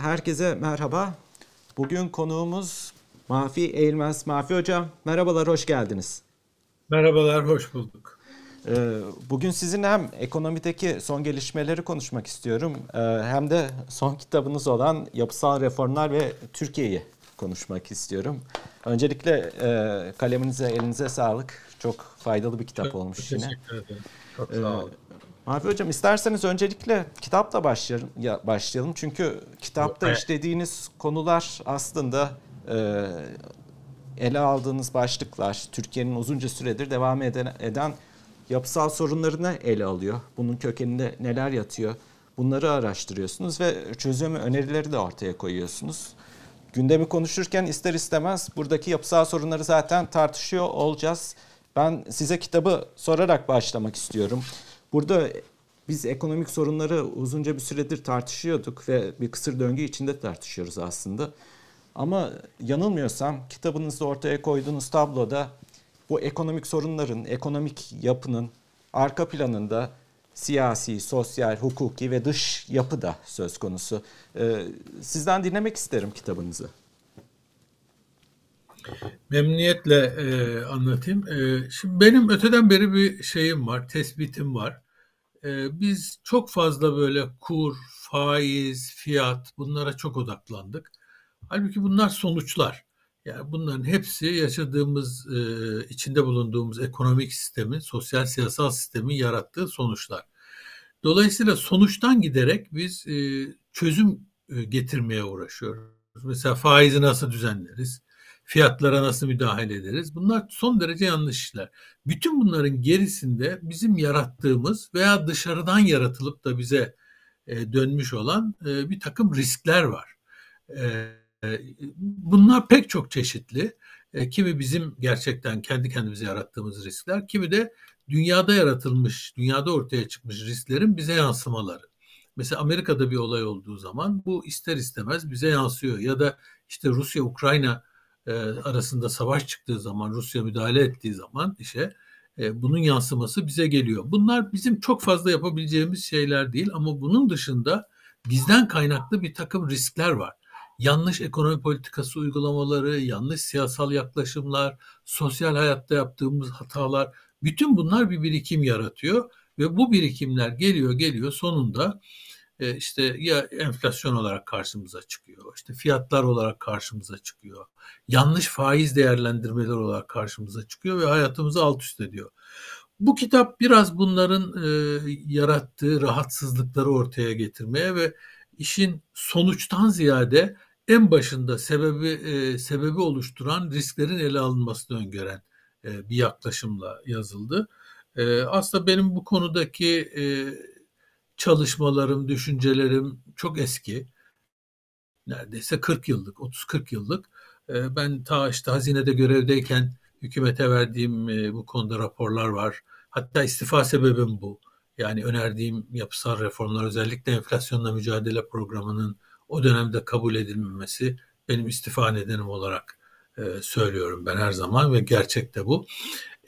Herkese merhaba. Bugün konuğumuz Mafi Eğilmez. Mafi Hocam merhabalar, hoş geldiniz. Merhabalar, hoş bulduk. Ee, bugün sizin hem ekonomideki son gelişmeleri konuşmak istiyorum ee, hem de son kitabınız olan Yapısal Reformlar ve Türkiye'yi konuşmak istiyorum. Öncelikle e, kaleminize, elinize sağlık. Çok faydalı bir kitap olmuş yine. Teşekkür ederim. Çok sağ ee, olun. Mavi Hocam isterseniz öncelikle kitapla başlayalım. Ya, başlayalım. Çünkü kitapta evet. işlediğiniz konular aslında e, ele aldığınız başlıklar Türkiye'nin uzunca süredir devam eden, eden yapısal sorunlarını ele alıyor. Bunun kökeninde neler yatıyor? Bunları araştırıyorsunuz ve çözüm önerileri de ortaya koyuyorsunuz. Gündemi konuşurken ister istemez buradaki yapısal sorunları zaten tartışıyor olacağız. Ben size kitabı sorarak başlamak istiyorum. Burada biz ekonomik sorunları uzunca bir süredir tartışıyorduk ve bir kısır döngü içinde tartışıyoruz aslında. Ama yanılmıyorsam kitabınızda ortaya koyduğunuz tabloda bu ekonomik sorunların, ekonomik yapının arka planında siyasi, sosyal, hukuki ve dış yapı da söz konusu. Ee, sizden dinlemek isterim kitabınızı. Memnuniyetle e, anlatayım. E, şimdi benim öteden beri bir şeyim var, tespitim var. E, biz çok fazla böyle kur, faiz, fiyat bunlara çok odaklandık. Halbuki bunlar sonuçlar. Yani bunların hepsi yaşadığımız, e, içinde bulunduğumuz ekonomik sistemi, sosyal siyasal sistemin yarattığı sonuçlar. Dolayısıyla sonuçtan giderek biz e, çözüm e, getirmeye uğraşıyoruz. Mesela faizi nasıl düzenleriz? fiyatlara nasıl müdahale ederiz? Bunlar son derece yanlış işler. Bütün bunların gerisinde bizim yarattığımız veya dışarıdan yaratılıp da bize e, dönmüş olan e, bir takım riskler var. E, bunlar pek çok çeşitli. Kimi bizim gerçekten kendi kendimize yarattığımız riskler, kimi de dünyada yaratılmış, dünyada ortaya çıkmış risklerin bize yansımaları. Mesela Amerika'da bir olay olduğu zaman bu ister istemez bize yansıyor. Ya da işte Rusya-Ukrayna e, arasında savaş çıktığı zaman, Rusya müdahale ettiği zaman işe e, bunun yansıması bize geliyor. Bunlar bizim çok fazla yapabileceğimiz şeyler değil ama bunun dışında bizden kaynaklı bir takım riskler var. Yanlış ekonomi politikası uygulamaları, yanlış siyasal yaklaşımlar, sosyal hayatta yaptığımız hatalar bütün bunlar bir birikim yaratıyor ve bu birikimler geliyor geliyor sonunda e, işte ya enflasyon olarak karşımıza çıkıyor, işte fiyatlar olarak karşımıza çıkıyor, yanlış faiz değerlendirmeler olarak karşımıza çıkıyor ve hayatımızı alt üst ediyor. Bu kitap biraz bunların e, yarattığı rahatsızlıkları ortaya getirmeye ve işin sonuçtan ziyade en başında sebebi e, sebebi oluşturan risklerin ele alınmasını öngören e, bir yaklaşımla yazıldı. E, aslında benim bu konudaki e, çalışmalarım, düşüncelerim çok eski. Neredeyse 40 yıllık, 30-40 yıllık. Ee, ben ta işte hazinede görevdeyken hükümete verdiğim e, bu konuda raporlar var. Hatta istifa sebebim bu. Yani önerdiğim yapısal reformlar özellikle enflasyonla mücadele programının o dönemde kabul edilmemesi benim istifa nedenim olarak e, söylüyorum ben her zaman ve gerçekte bu.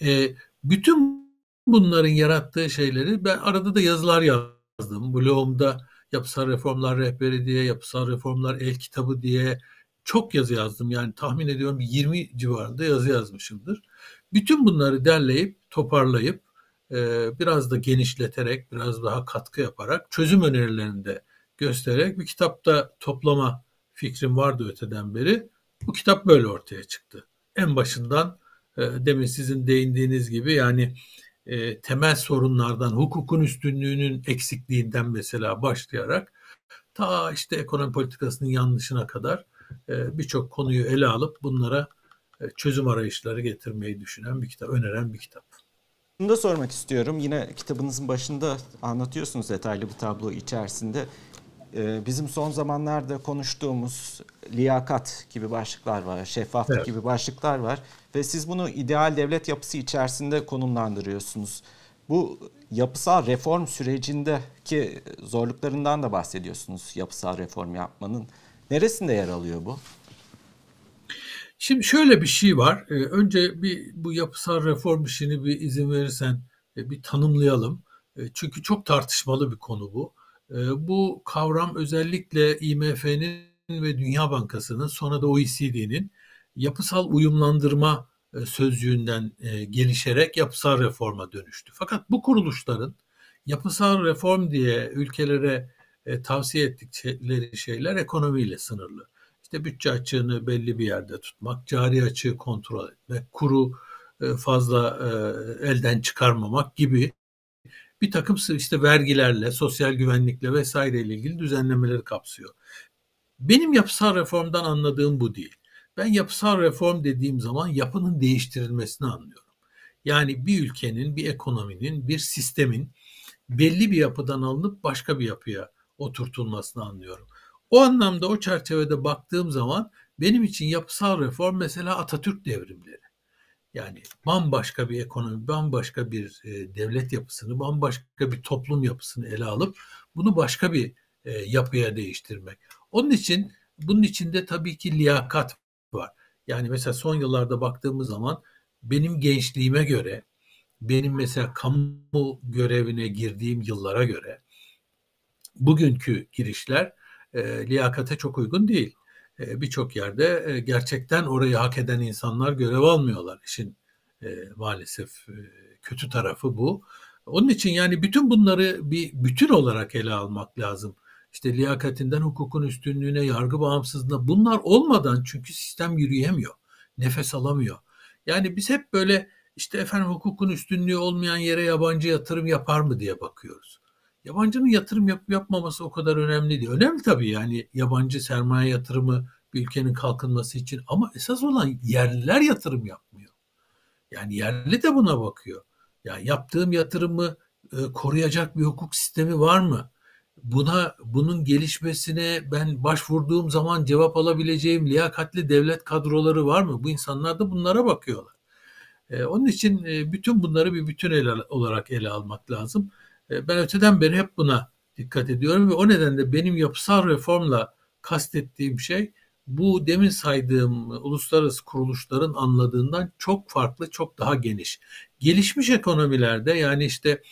E, bütün bunların yarattığı şeyleri ben arada da yazılar yazdım yazdım. Blogumda yapısal reformlar rehberi diye, yapısal reformlar el kitabı diye çok yazı yazdım. Yani tahmin ediyorum 20 civarında yazı yazmışımdır. Bütün bunları derleyip, toparlayıp, e, biraz da genişleterek, biraz daha katkı yaparak, çözüm önerilerini de göstererek bir kitapta toplama fikrim vardı öteden beri. Bu kitap böyle ortaya çıktı. En başından e, demin sizin değindiğiniz gibi yani e, temel sorunlardan, hukukun üstünlüğünün eksikliğinden mesela başlayarak ta işte ekonomi politikasının yanlışına kadar e, birçok konuyu ele alıp bunlara e, çözüm arayışları getirmeyi düşünen bir kitap, öneren bir kitap. Bunu da sormak istiyorum. Yine kitabınızın başında anlatıyorsunuz detaylı bir tablo içerisinde. Ee, bizim son zamanlarda konuştuğumuz liyakat gibi başlıklar var, şeffaflık evet. gibi başlıklar var ve siz bunu ideal devlet yapısı içerisinde konumlandırıyorsunuz. Bu yapısal reform sürecindeki zorluklarından da bahsediyorsunuz yapısal reform yapmanın. Neresinde yer alıyor bu? Şimdi şöyle bir şey var. Ee, önce bir bu yapısal reform işini bir izin verirsen e, bir tanımlayalım. E, çünkü çok tartışmalı bir konu bu ee, bu kavram özellikle IMF'nin ve Dünya Bankası'nın sonra da OECD'nin yapısal uyumlandırma e, sözcüğünden e, gelişerek yapısal reforma dönüştü. Fakat bu kuruluşların yapısal reform diye ülkelere e, tavsiye ettikleri şeyler ekonomiyle sınırlı. İşte bütçe açığını belli bir yerde tutmak, cari açığı kontrol etmek, kuru fazla elden çıkarmamak gibi bir takım işte vergilerle, sosyal güvenlikle vesaire ile ilgili düzenlemeleri kapsıyor. Benim yapısal reformdan anladığım bu değil. Ben yapısal reform dediğim zaman yapının değiştirilmesini anlıyorum. Yani bir ülkenin, bir ekonominin, bir sistemin belli bir yapıdan alınıp başka bir yapıya oturtulmasını anlıyorum. O anlamda o çerçevede baktığım zaman benim için yapısal reform mesela Atatürk devrimleri. Yani bambaşka bir ekonomi, bambaşka bir e, devlet yapısını, bambaşka bir toplum yapısını ele alıp bunu başka bir e, yapıya değiştirmek. Onun için bunun içinde tabii ki liyakat var. Yani mesela son yıllarda baktığımız zaman benim gençliğime göre, benim mesela kamu görevine girdiğim yıllara göre bugünkü girişler e, liyakate çok uygun değil. E, birçok yerde e, gerçekten orayı hak eden insanlar görev almıyorlar. İşin e, maalesef kötü tarafı bu. Onun için yani bütün bunları bir bütün olarak ele almak lazım. İşte liyakatinden hukukun üstünlüğüne, yargı bağımsızlığına bunlar olmadan çünkü sistem yürüyemiyor. Nefes alamıyor. Yani biz hep böyle işte efendim hukukun üstünlüğü olmayan yere yabancı yatırım yapar mı diye bakıyoruz. Yabancının yatırım yap yapmaması o kadar önemli değil. Önemli tabii yani yabancı sermaye yatırımı bir ülkenin kalkınması için ama esas olan yerliler yatırım yapmıyor. Yani yerli de buna bakıyor. Yani yaptığım yatırımı e, koruyacak bir hukuk sistemi var mı? Buna bunun gelişmesine ben başvurduğum zaman cevap alabileceğim liyakatli devlet kadroları var mı? Bu insanlar da bunlara bakıyorlar. E, onun için e, bütün bunları bir bütün ele, olarak ele almak lazım. E, ben öteden beri hep buna dikkat ediyorum ve o nedenle benim yapısal reformla kastettiğim şey bu demin saydığım uluslararası kuruluşların anladığından çok farklı, çok daha geniş. Gelişmiş ekonomilerde yani işte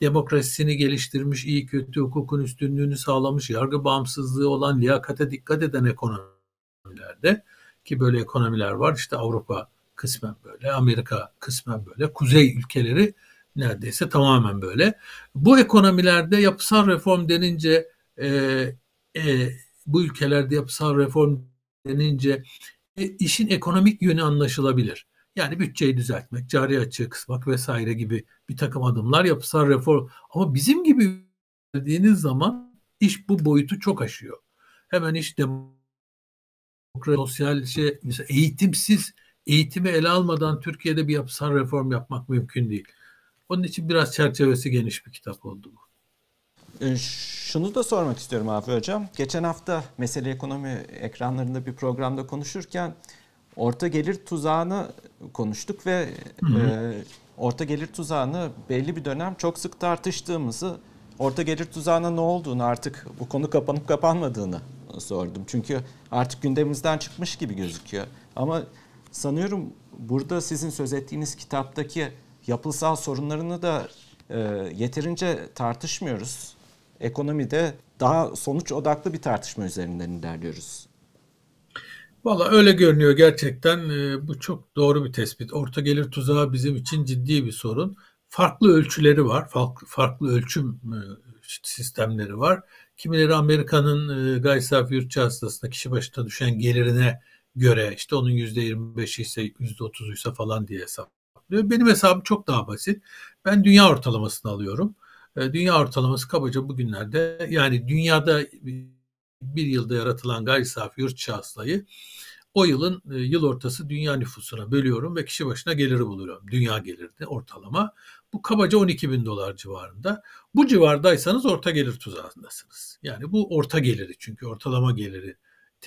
demokrasisini geliştirmiş, iyi kötü hukukun üstünlüğünü sağlamış, yargı bağımsızlığı olan, liyakate dikkat eden ekonomilerde ki böyle ekonomiler var işte Avrupa kısmen böyle, Amerika kısmen böyle, kuzey ülkeleri neredeyse tamamen böyle. Bu ekonomilerde yapısal reform denince e, e, bu ülkelerde yapısal reform denince e, işin ekonomik yönü anlaşılabilir. Yani bütçeyi düzeltmek, cari açığı kısmak vesaire gibi bir takım adımlar yapısal reform. Ama bizim gibi dediğiniz zaman iş bu boyutu çok aşıyor. Hemen iş demokrasi, sosyal şey, mesela eğitimsiz, eğitimi ele almadan Türkiye'de bir yapısal reform yapmak mümkün değil. Onun için biraz çerçevesi geniş bir kitap oldu bu. Ee, şunu da sormak istiyorum Afi Hocam. Geçen hafta mesele ekonomi ekranlarında bir programda konuşurken orta gelir tuzağını konuştuk ve E, orta gelir tuzağını belli bir dönem çok sık tartıştığımızı, orta gelir tuzağına ne olduğunu artık bu konu kapanıp kapanmadığını sordum. Çünkü artık gündemimizden çıkmış gibi gözüküyor. Ama sanıyorum burada sizin söz ettiğiniz kitaptaki yapısal sorunlarını da e, yeterince tartışmıyoruz. Ekonomide daha sonuç odaklı bir tartışma üzerinden ilerliyoruz. Valla öyle görünüyor gerçekten. E, bu çok doğru bir tespit. Orta gelir tuzağı bizim için ciddi bir sorun. Farklı ölçüleri var. Farklı, farklı ölçüm e, sistemleri var. Kimileri Amerika'nın e, gayri safi yurt hastasına kişi başına düşen gelirine göre işte onun %25'i ise %30'uysa falan diye hesap hesaplıyor. Benim hesabım çok daha basit. Ben dünya ortalamasını alıyorum. E, dünya ortalaması kabaca bugünlerde yani dünyada bir yılda yaratılan gayri safi yurt içi o yılın e, yıl ortası dünya nüfusuna bölüyorum ve kişi başına geliri buluyorum. Dünya gelirdi ortalama. Bu kabaca 12 bin dolar civarında. Bu civardaysanız orta gelir tuzağındasınız. Yani bu orta geliri çünkü ortalama geliri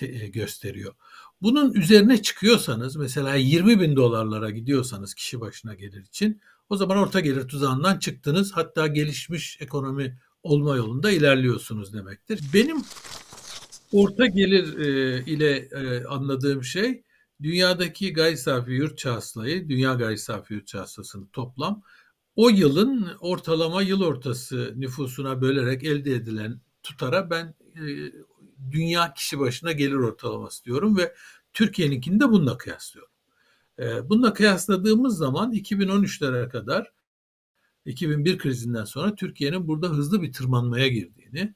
e, gösteriyor. Bunun üzerine çıkıyorsanız mesela 20 bin dolarlara gidiyorsanız kişi başına gelir için o zaman orta gelir tuzağından çıktınız hatta gelişmiş ekonomi olma yolunda ilerliyorsunuz demektir. Benim orta gelir e, ile e, anladığım şey dünyadaki gayri safi yurt hasılayı, dünya gayri safi yurt hasılasını toplam o yılın ortalama yıl ortası nüfusuna bölerek elde edilen tutara ben e, dünya kişi başına gelir ortalaması diyorum ve Türkiye'ninkini de bununla kıyaslıyorum. E, bununla kıyasladığımız zaman 2013'lere kadar 2001 krizinden sonra Türkiye'nin burada hızlı bir tırmanmaya girdiğini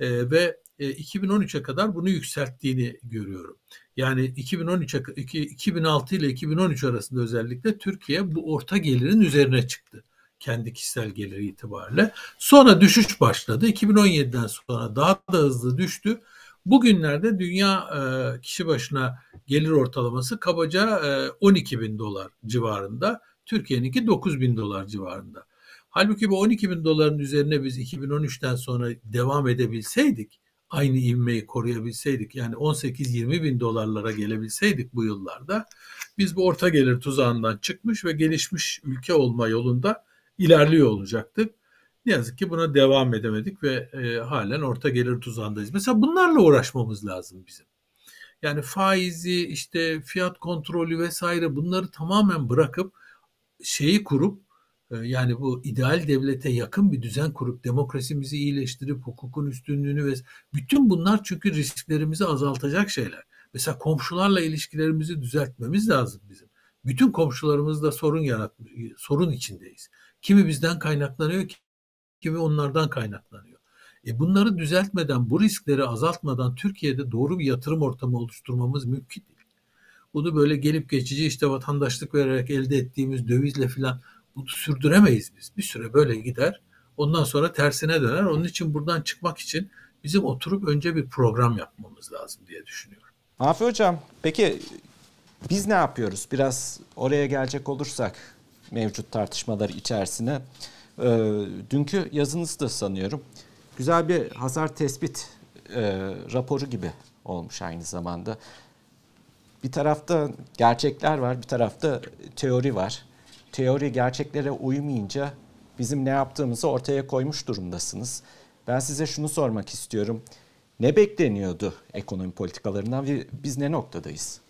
e, ve 2013'e kadar bunu yükselttiğini görüyorum. Yani 2013 2006 ile 2013 arasında özellikle Türkiye bu orta gelirin üzerine çıktı kendi kişisel geliri itibariyle. Sonra düşüş başladı. 2017'den sonra daha da hızlı düştü. Bugünlerde dünya e, kişi başına gelir ortalaması kabaca 12 e, bin dolar civarında. Türkiye'ninki 9 bin dolar civarında. Halbuki bu 12 bin doların üzerine biz 2013'ten sonra devam edebilseydik, aynı ivmeyi koruyabilseydik yani 18-20 bin dolarlara gelebilseydik bu yıllarda biz bu orta gelir tuzağından çıkmış ve gelişmiş ülke olma yolunda ilerliyor olacaktık. Ne yazık ki buna devam edemedik ve e, halen orta gelir tuzağındayız. Mesela bunlarla uğraşmamız lazım bizim. Yani faizi, işte fiyat kontrolü vesaire bunları tamamen bırakıp şeyi kurup e, yani bu ideal devlete yakın bir düzen kurup demokrasimizi iyileştirip hukukun üstünlüğünü ve bütün bunlar çünkü risklerimizi azaltacak şeyler. Mesela komşularla ilişkilerimizi düzeltmemiz lazım bizim. Bütün komşularımızla sorun yarat sorun içindeyiz. Kimi bizden kaynaklanıyor, ki? gibi onlardan kaynaklanıyor. E bunları düzeltmeden, bu riskleri azaltmadan Türkiye'de doğru bir yatırım ortamı oluşturmamız mümkün değil. Bunu böyle gelip geçici işte vatandaşlık vererek elde ettiğimiz dövizle filan bunu sürdüremeyiz biz. Bir süre böyle gider. Ondan sonra tersine döner. Onun için buradan çıkmak için bizim oturup önce bir program yapmamız lazım diye düşünüyorum. Afi Hocam peki biz ne yapıyoruz? Biraz oraya gelecek olursak mevcut tartışmalar içerisine. E, dünkü yazınız da sanıyorum güzel bir hasar tespit e, raporu gibi olmuş aynı zamanda. Bir tarafta gerçekler var, bir tarafta teori var. Teori gerçeklere uymayınca bizim ne yaptığımızı ortaya koymuş durumdasınız. Ben size şunu sormak istiyorum. Ne bekleniyordu ekonomi politikalarından ve biz ne noktadayız?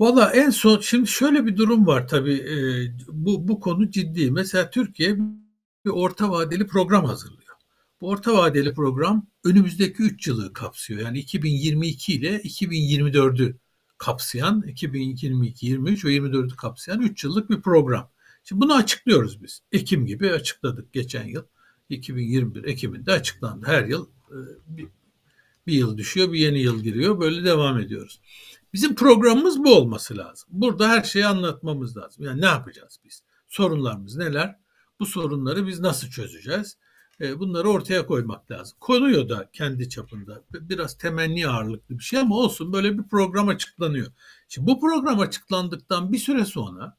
Valla en son şimdi şöyle bir durum var tabii e, bu, bu konu ciddi. Mesela Türkiye bir orta vadeli program hazırlıyor. Bu orta vadeli program önümüzdeki 3 yılı kapsıyor. Yani 2022 ile 2024'ü kapsayan 2022, 23 ve 24'ü kapsayan 3 yıllık bir program. Şimdi bunu açıklıyoruz biz. Ekim gibi açıkladık geçen yıl. 2021 Ekim'inde açıklandı. Her yıl e, bir, bir yıl düşüyor, bir yeni yıl giriyor. Böyle devam ediyoruz. Bizim programımız bu olması lazım. Burada her şeyi anlatmamız lazım. Yani ne yapacağız biz? Sorunlarımız neler? Bu sorunları biz nasıl çözeceğiz? E, bunları ortaya koymak lazım. Konuyor da kendi çapında. Biraz temenni ağırlıklı bir şey ama olsun böyle bir program açıklanıyor. Şimdi bu program açıklandıktan bir süre sonra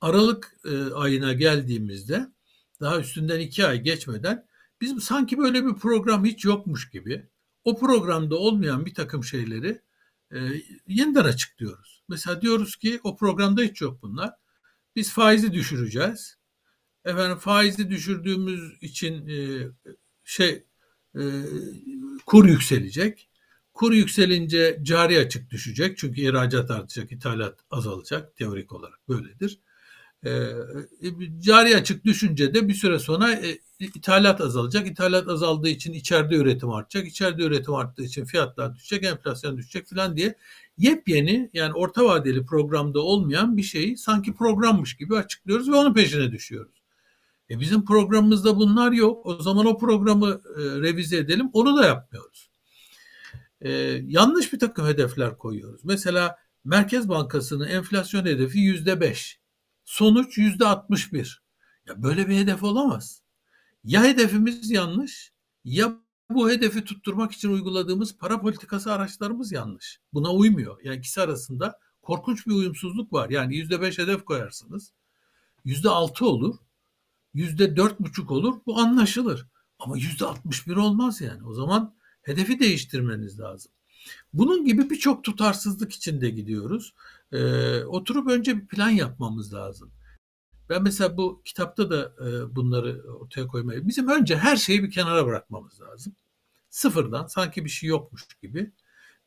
Aralık e, ayına geldiğimizde daha üstünden iki ay geçmeden biz sanki böyle bir program hiç yokmuş gibi o programda olmayan bir takım şeyleri e, ee, yeniden açıklıyoruz. Mesela diyoruz ki o programda hiç yok bunlar. Biz faizi düşüreceğiz. Efendim faizi düşürdüğümüz için e, şey e, kur yükselecek. Kur yükselince cari açık düşecek. Çünkü ihracat artacak, ithalat azalacak. Teorik olarak böyledir. Ee, e, cari açık düşünce de bir süre sonra e, ithalat azalacak. İthalat azaldığı için içeride üretim artacak. İçeride üretim arttığı için fiyatlar düşecek, enflasyon düşecek falan diye yepyeni yani orta vadeli programda olmayan bir şeyi sanki programmış gibi açıklıyoruz ve onun peşine düşüyoruz. E bizim programımızda bunlar yok. O zaman o programı e, revize edelim. Onu da yapmıyoruz. E, yanlış bir takım hedefler koyuyoruz. Mesela Merkez Bankası'nın enflasyon hedefi yüzde beş. Sonuç yüzde 61. Ya böyle bir hedef olamaz. Ya hedefimiz yanlış ya bu hedefi tutturmak için uyguladığımız para politikası araçlarımız yanlış. Buna uymuyor. Yani ikisi arasında korkunç bir uyumsuzluk var. Yani yüzde beş hedef koyarsınız. Yüzde altı olur. Yüzde dört buçuk olur. Bu anlaşılır. Ama yüzde altmış bir olmaz yani. O zaman hedefi değiştirmeniz lazım. Bunun gibi birçok tutarsızlık içinde gidiyoruz e, oturup önce bir plan yapmamız lazım. Ben mesela bu kitapta da e, bunları ortaya koymayı. Bizim önce her şeyi bir kenara bırakmamız lazım. Sıfırdan sanki bir şey yokmuş gibi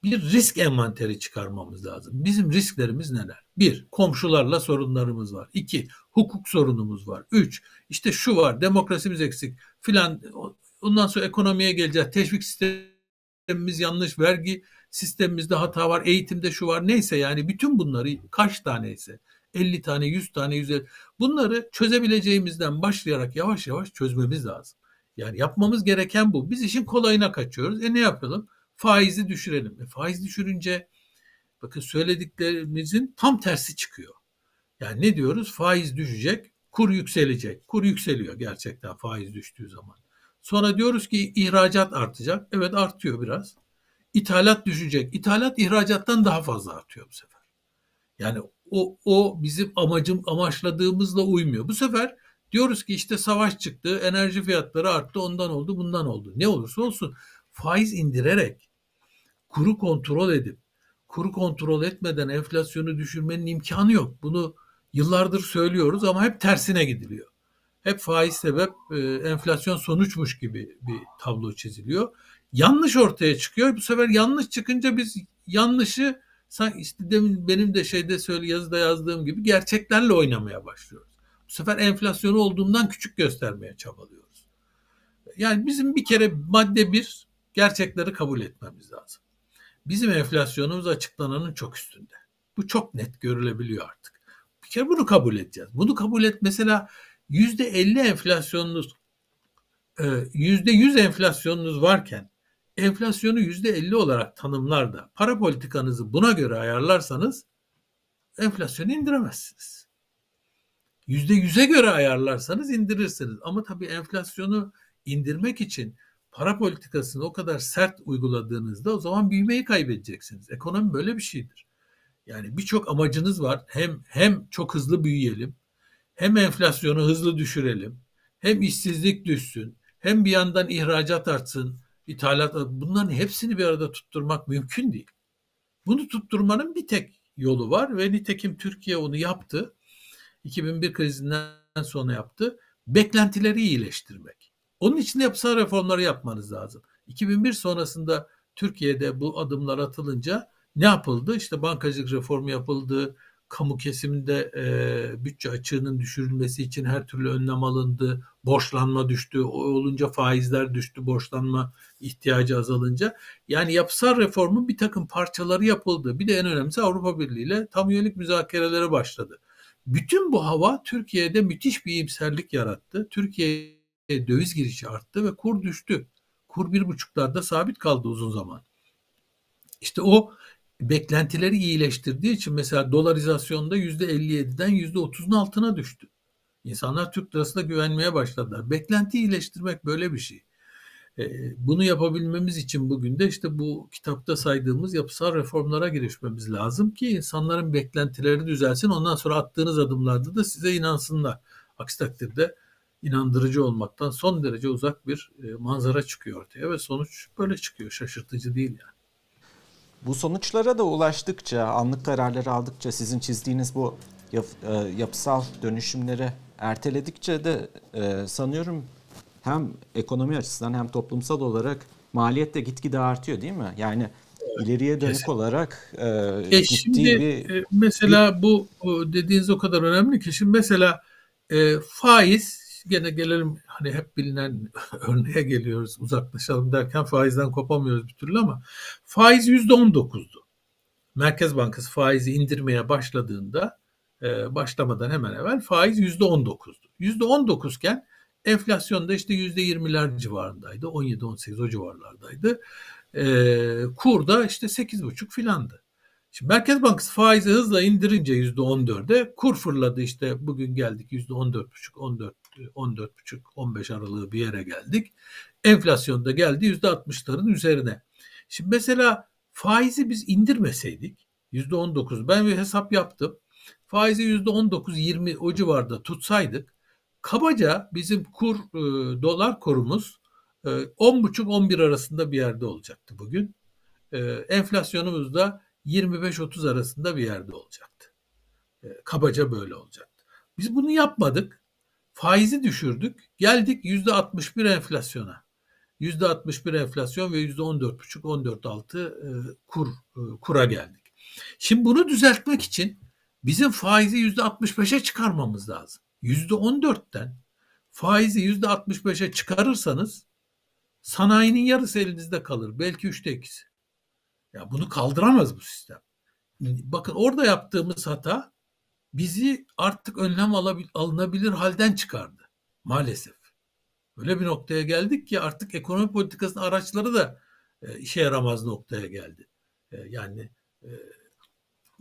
bir risk envanteri çıkarmamız lazım. Bizim risklerimiz neler? Bir, komşularla sorunlarımız var. İki, hukuk sorunumuz var. Üç, işte şu var, demokrasimiz eksik filan. Ondan sonra ekonomiye geleceğiz. Teşvik sistemimiz yanlış, vergi sistemimizde hata var, eğitimde şu var neyse yani bütün bunları kaç taneyse 50 tane, 100 tane, 150 bunları çözebileceğimizden başlayarak yavaş yavaş çözmemiz lazım. Yani yapmamız gereken bu. Biz işin kolayına kaçıyoruz. E ne yapalım? Faizi düşürelim. E faiz düşürünce bakın söylediklerimizin tam tersi çıkıyor. Yani ne diyoruz? Faiz düşecek, kur yükselecek. Kur yükseliyor gerçekten faiz düştüğü zaman. Sonra diyoruz ki ihracat artacak. Evet artıyor biraz ithalat düşecek. İthalat ihracattan daha fazla artıyor bu sefer. Yani o, o bizim amacım amaçladığımızla uymuyor. Bu sefer diyoruz ki işte savaş çıktı, enerji fiyatları arttı, ondan oldu, bundan oldu. Ne olursa olsun faiz indirerek, kuru kontrol edip, kuru kontrol etmeden enflasyonu düşürmenin imkanı yok. Bunu yıllardır söylüyoruz ama hep tersine gidiliyor. Hep faiz sebep, e, enflasyon sonuçmuş gibi bir tablo çiziliyor yanlış ortaya çıkıyor. Bu sefer yanlış çıkınca biz yanlışı işte demin benim de şeyde söyle yazıda yazdığım gibi gerçeklerle oynamaya başlıyoruz. Bu sefer enflasyonu olduğundan küçük göstermeye çabalıyoruz. Yani bizim bir kere madde bir gerçekleri kabul etmemiz lazım. Bizim enflasyonumuz açıklananın çok üstünde. Bu çok net görülebiliyor artık. Bir kere bunu kabul edeceğiz. Bunu kabul et mesela yüzde elli enflasyonunuz e, yüzde yüz enflasyonunuz varken enflasyonu yüzde elli olarak tanımlar da para politikanızı buna göre ayarlarsanız enflasyonu indiremezsiniz. Yüzde yüze göre ayarlarsanız indirirsiniz. Ama tabii enflasyonu indirmek için para politikasını o kadar sert uyguladığınızda o zaman büyümeyi kaybedeceksiniz. Ekonomi böyle bir şeydir. Yani birçok amacınız var. Hem hem çok hızlı büyüyelim, hem enflasyonu hızlı düşürelim, hem işsizlik düşsün, hem bir yandan ihracat artsın, ithalat bunların hepsini bir arada tutturmak mümkün değil. Bunu tutturmanın bir tek yolu var ve nitekim Türkiye onu yaptı. 2001 krizinden sonra yaptı. Beklentileri iyileştirmek. Onun için yapısal reformları yapmanız lazım. 2001 sonrasında Türkiye'de bu adımlar atılınca ne yapıldı? İşte bankacılık reformu yapıldı, kamu kesiminde e, bütçe açığının düşürülmesi için her türlü önlem alındı, borçlanma düştü, o olunca faizler düştü, borçlanma ihtiyacı azalınca. Yani yapısal reformun bir takım parçaları yapıldı. Bir de en önemlisi Avrupa Birliği ile tam üyelik müzakerelere başladı. Bütün bu hava Türkiye'de müthiş bir iyimserlik yarattı. Türkiye'ye döviz girişi arttı ve kur düştü. Kur bir buçuklarda sabit kaldı uzun zaman. İşte o beklentileri iyileştirdiği için mesela dolarizasyonda %57'den %30'un altına düştü. İnsanlar Türk lirasına güvenmeye başladılar. Beklenti iyileştirmek böyle bir şey. Ee, bunu yapabilmemiz için bugün de işte bu kitapta saydığımız yapısal reformlara girişmemiz lazım ki insanların beklentileri düzelsin. Ondan sonra attığınız adımlarda da size inansınlar. Aksi takdirde inandırıcı olmaktan son derece uzak bir e, manzara çıkıyor ortaya ve sonuç böyle çıkıyor. Şaşırtıcı değil yani. Bu sonuçlara da ulaştıkça, anlık kararları aldıkça sizin çizdiğiniz bu yap, e, yapısal dönüşümlere erteledikçe de e, sanıyorum hem ekonomi açısından hem toplumsal olarak maliyet de gitgide artıyor değil mi? Yani ileriye dönük Kesin. olarak e, e ciddi şimdi, bir... E, mesela bu dediğiniz o kadar önemli ki şimdi mesela e, faiz gene gelelim hani hep bilinen örneğe geliyoruz uzaklaşalım derken faizden kopamıyoruz bir türlü ama faiz yüzde on dokuzdu. Merkez Bankası faizi indirmeye başladığında e, başlamadan hemen evvel faiz yüzde on %19'du. %19 iken enflasyon da işte yüzde yirmiler civarındaydı. on yedi on sekiz o civarlardaydı. E, kur da işte sekiz buçuk filandı. Şimdi Merkez Bankası faizi hızla indirince yüzde on %14'e kur fırladı işte bugün geldik yüzde on on on dört dört e, buçuk dört buçuk on beş aralığı bir yere geldik. Enflasyon da geldi altmışların üzerine. Şimdi mesela faizi biz indirmeseydik yüzde on dokuz, ben bir hesap yaptım faizi %19-20 o civarda tutsaydık kabaca bizim kur e, dolar kurumuz e, 10,5-11 arasında bir yerde olacaktı bugün. E, enflasyonumuz da 25-30 arasında bir yerde olacaktı. E, kabaca böyle olacaktı. Biz bunu yapmadık. Faizi düşürdük. Geldik %61 enflasyona. %61 enflasyon ve %14,5-14,6 e, kur e, kura geldik. Şimdi bunu düzeltmek için Bizim faizi yüzde 65'e çıkarmamız lazım. Yüzde 14'ten faizi yüzde 65'e çıkarırsanız sanayinin yarısı elinizde kalır. Belki üçte ikisi. Ya bunu kaldıramaz bu sistem. Bakın orada yaptığımız hata bizi artık önlem alınabilir halden çıkardı maalesef. Öyle bir noktaya geldik ki artık ekonomi politikasının araçları da e, işe yaramaz noktaya geldi. E, yani e,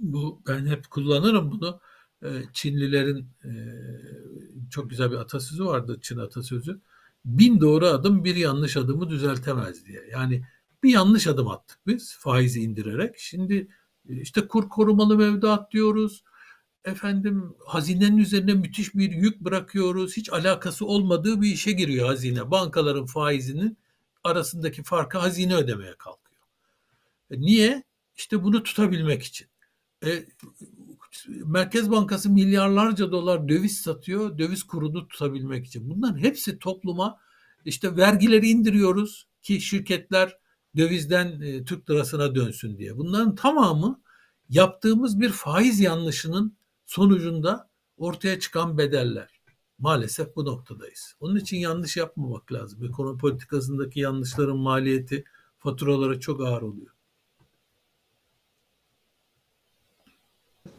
bu ben hep kullanırım bunu. Ee, Çinlilerin e, çok güzel bir atasözü vardı Çin atasözü. Bin doğru adım bir yanlış adımı düzeltemez diye. Yani bir yanlış adım attık biz faizi indirerek. Şimdi e, işte kur korumalı mevduat diyoruz. Efendim hazinenin üzerine müthiş bir yük bırakıyoruz. Hiç alakası olmadığı bir işe giriyor hazine. Bankaların faizinin arasındaki farkı hazine ödemeye kalkıyor. E, niye? İşte bunu tutabilmek için. E, Merkez Bankası milyarlarca dolar döviz satıyor, döviz kurunu tutabilmek için. Bunların hepsi topluma işte vergileri indiriyoruz ki şirketler dövizden e, Türk lirasına dönsün diye. Bunların tamamı yaptığımız bir faiz yanlışının sonucunda ortaya çıkan bedeller. Maalesef bu noktadayız. Onun için yanlış yapmamak lazım. Ekonomi politikasındaki yanlışların maliyeti faturalara çok ağır oluyor.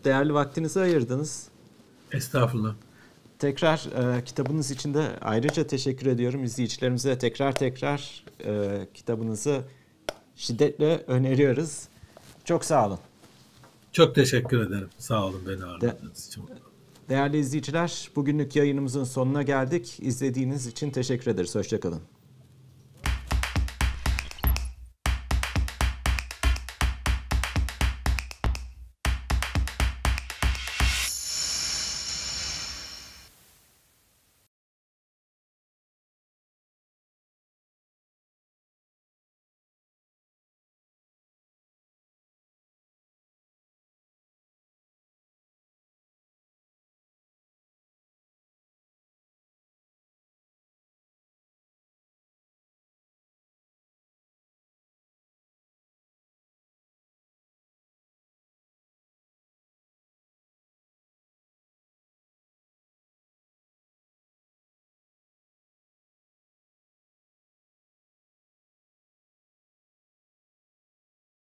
değerli vaktinizi ayırdınız. Estağfurullah. Tekrar e, kitabınız için de ayrıca teşekkür ediyorum. İzleyicilerimize tekrar tekrar e, kitabınızı şiddetle öneriyoruz. Çok sağ olun. Çok teşekkür ederim. Sağ olun beni ağırladığınız için. Değerli izleyiciler, bugünlük yayınımızın sonuna geldik. İzlediğiniz için teşekkür ederiz. Hoşçakalın.